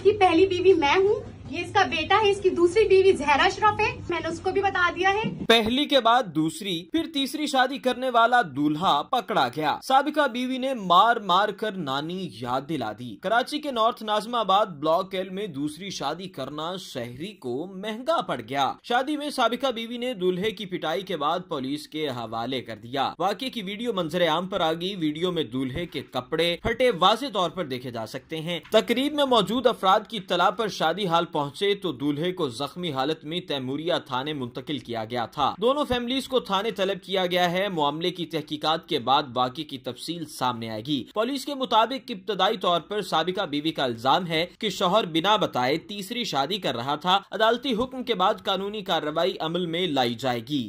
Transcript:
इसकी पहली बीवी मैं हूँ ये इसका बेटा है इसकी दूसरी बीवी जहरा श्रॉफ है मैंने उसको भी बता दिया है पहली के बाद दूसरी फिर तीसरी शादी करने वाला दूल्हा पकड़ा गया सबका बीवी ने मार मार कर नानी याद दिला दी कराची के नॉर्थ नाजमाबाद ब्लॉक एल में दूसरी शादी करना शहरी को महंगा पड़ गया शादी में सबका बीवी ने दूल्हे की पिटाई के बाद पुलिस के हवाले कर दिया वाक्य की वीडियो मंजरे आम पर आ गई वीडियो में दूल्हे के कपड़े फटे वाजे तौर पर देखे जा सकते हैं तकरीब में मौजूद अफराद की तलाब पर शादी हाल पहुंचे तो दूल्हे को जख्मी हालत में तैमूरिया थाने मुंतकिल किया गया था दोनों फैमिलीज को थाने तलब किया गया है मामले की तहकीकात के बाद बाकी की तफसील सामने आएगी पुलिस के मुताबिक इब्तदाई तौर पर सबका बीवी का इल्जाम है कि शोहर बिना बताए तीसरी शादी कर रहा था अदालती हुक्म के बाद कानूनी कार्रवाई अमल में लाई जाएगी